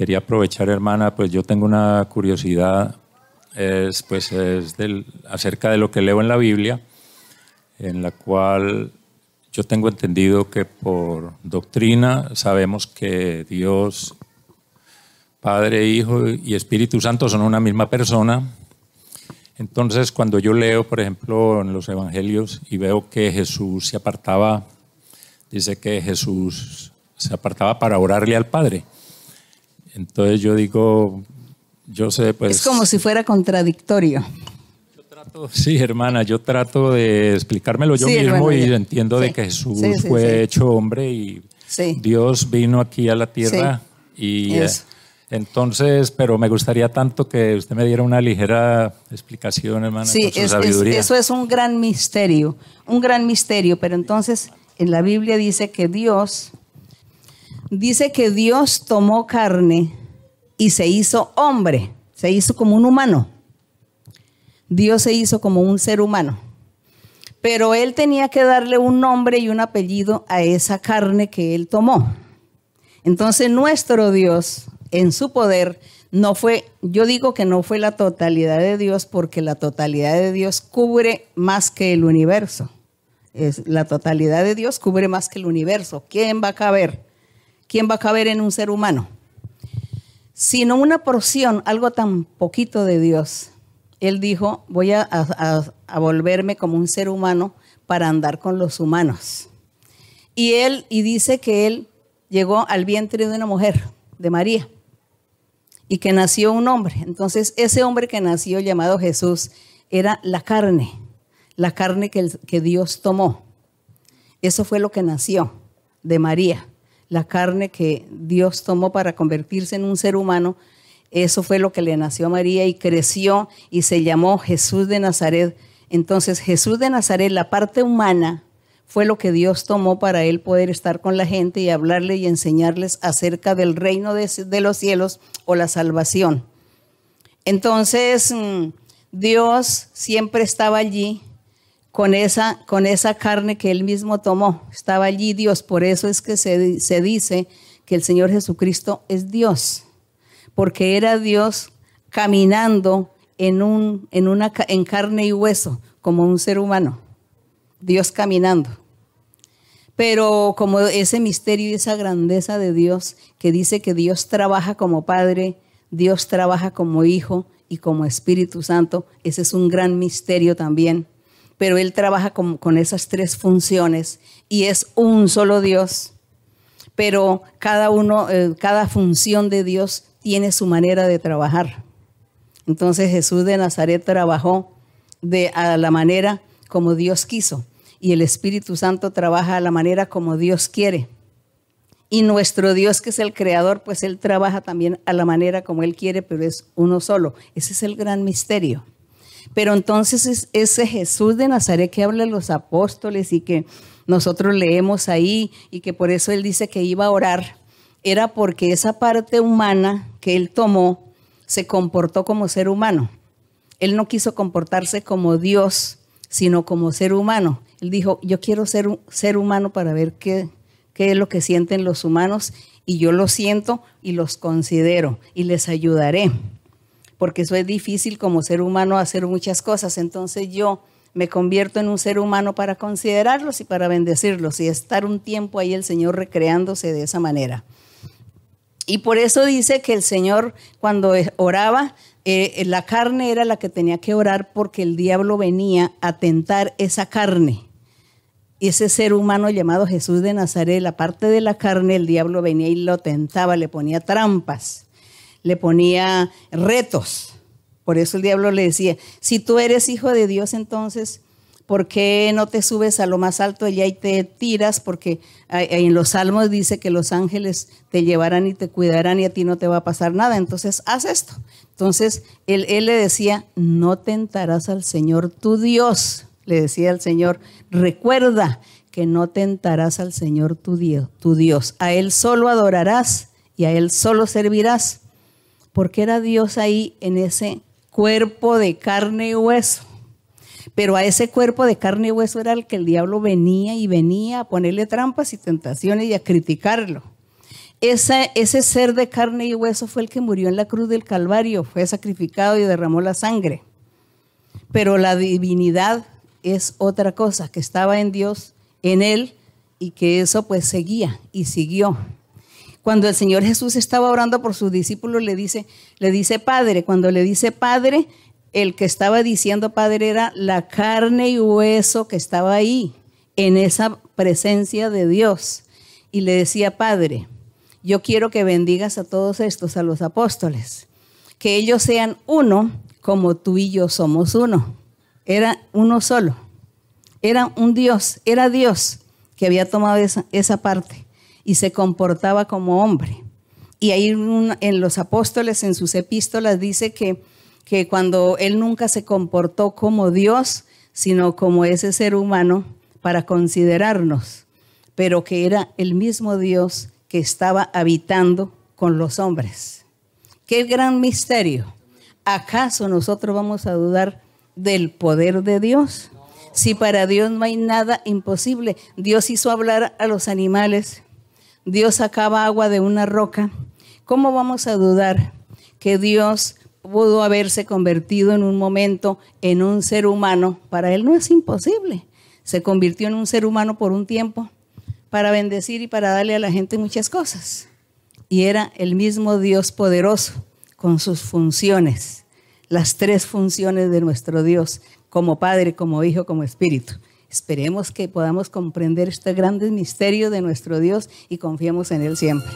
Quería aprovechar, hermana, pues yo tengo una curiosidad, es, pues es del, acerca de lo que leo en la Biblia, en la cual yo tengo entendido que por doctrina sabemos que Dios, Padre, Hijo y Espíritu Santo son una misma persona. Entonces, cuando yo leo, por ejemplo, en los Evangelios y veo que Jesús se apartaba, dice que Jesús se apartaba para orarle al Padre. Entonces yo digo, yo sé, pues... Es como si fuera contradictorio. Yo trato, sí, hermana, yo trato de explicármelo yo mismo y entiendo de que Jesús fue hecho hombre y Dios vino aquí a la tierra y... Eh, entonces, pero me gustaría tanto que usted me diera una ligera explicación, hermana, sí, su sabiduría. Sí, eso es un gran misterio, un gran misterio, pero entonces en la Biblia dice que Dios dice que Dios tomó carne y se hizo hombre, se hizo como un humano. Dios se hizo como un ser humano. Pero él tenía que darle un nombre y un apellido a esa carne que él tomó. Entonces nuestro Dios, en su poder, no fue, yo digo que no fue la totalidad de Dios porque la totalidad de Dios cubre más que el universo. Es, la totalidad de Dios cubre más que el universo. ¿Quién va a caber? ¿quién va a caber en un ser humano? Sino una porción, algo tan poquito de Dios. Él dijo, voy a, volverme como un ser humano para andar con los humanos. Y él, y dice que él llegó al vientre de una mujer, de María, y que nació un hombre. Entonces, ese hombre que nació llamado Jesús era la carne, la carne que, que Dios tomó. Eso fue lo que nació de María la carne que Dios tomó para convertirse en un ser humano, eso fue lo que le nació a María y creció y se llamó Jesús de Nazaret. Entonces Jesús de Nazaret, la parte humana, fue lo que Dios tomó para él poder estar con la gente y hablarle y enseñarles acerca del reino de, los cielos o la salvación. Entonces mm, Dios siempre estaba allí con esa, con esa carne que él mismo tomó. Estaba allí Dios, por eso es que se, dice que el Señor Jesucristo es Dios, porque era Dios caminando en, un, en, una, en carne y hueso, como un ser humano, Dios caminando. Pero como ese misterio y esa grandeza de Dios, que dice que Dios trabaja como Padre, Dios trabaja como Hijo y como Espíritu Santo, ese es un gran misterio también pero Él trabaja con, esas tres funciones y es un solo Dios, pero cada uno, eh, cada función de Dios tiene su manera de trabajar. Entonces Jesús de Nazaret trabajó de a la manera como Dios quiso y el Espíritu Santo trabaja a la manera como Dios quiere. Y nuestro Dios, que es el creador, pues Él trabaja también a la manera como Él quiere, pero es uno solo. Ese es el gran misterio. Pero entonces es ese Jesús de Nazaret que habla a los apóstoles y que nosotros leemos ahí y que por eso él dice que iba a orar, era porque esa parte humana que él tomó se comportó como ser humano. Él no quiso comportarse como Dios, sino como ser humano. Él dijo, yo quiero ser un ser humano para ver qué, qué es lo que sienten los humanos y yo lo siento y los considero y les ayudaré porque eso es difícil como ser humano hacer muchas cosas. Entonces yo me convierto en un ser humano para considerarlos y para bendecirlos y estar un tiempo ahí el Señor recreándose de esa manera. Y por eso dice que el Señor cuando oraba, eh, la carne era la que tenía que orar porque el diablo venía a tentar esa carne. Y ese ser humano llamado Jesús de Nazaret, la parte de la carne, el diablo venía y lo tentaba, le ponía trampas le ponía retos. Por eso el diablo le decía, si tú eres hijo de Dios, entonces, ¿por qué no te subes a lo más alto y y te tiras? Porque en los salmos dice que los ángeles te llevarán y te cuidarán y a ti no te va a pasar nada. Entonces, haz esto. Entonces, él, le decía, no tentarás al Señor tu Dios. Le decía al Señor, recuerda que no tentarás al Señor tu Dios, tu Dios. A Él solo adorarás y a Él solo servirás porque era Dios ahí en ese cuerpo de carne y hueso. Pero a ese cuerpo de carne y hueso era el que el diablo venía y venía a ponerle trampas y tentaciones y a criticarlo. ese ser de carne y hueso fue el que murió en la cruz del Calvario, fue sacrificado y derramó la sangre. Pero la divinidad es otra cosa, que estaba en Dios, en Él, y que eso pues seguía y siguió. Cuando el Señor Jesús estaba orando por sus discípulos, le dice, le dice Padre. Cuando le dice Padre, el que estaba diciendo Padre era la carne y hueso que estaba ahí, en esa presencia de Dios. Y le decía, Padre, yo quiero que bendigas a todos estos, a los apóstoles, que ellos sean uno como tú y yo somos uno. Era uno solo. Era un Dios, era Dios que había tomado esa, esa parte y se comportaba como hombre. Y ahí en los apóstoles, en sus epístolas, dice que, que cuando él nunca se comportó como Dios, sino como ese ser humano para considerarnos, pero que era el mismo Dios que estaba habitando con los hombres. Qué gran misterio. ¿Acaso nosotros vamos a dudar del poder de Dios? Si para Dios no hay nada imposible, Dios hizo hablar a los animales, Dios sacaba agua de una roca, ¿cómo vamos a dudar que Dios pudo haberse convertido en un momento en un ser humano? Para Él no es imposible. Se convirtió en un ser humano por un tiempo para bendecir y para darle a la gente muchas cosas. Y era el mismo Dios poderoso con sus funciones, las tres funciones de nuestro Dios, como Padre, como Hijo, como Espíritu. Esperemos que podamos comprender este grande misterio de nuestro Dios y confiemos en Él siempre.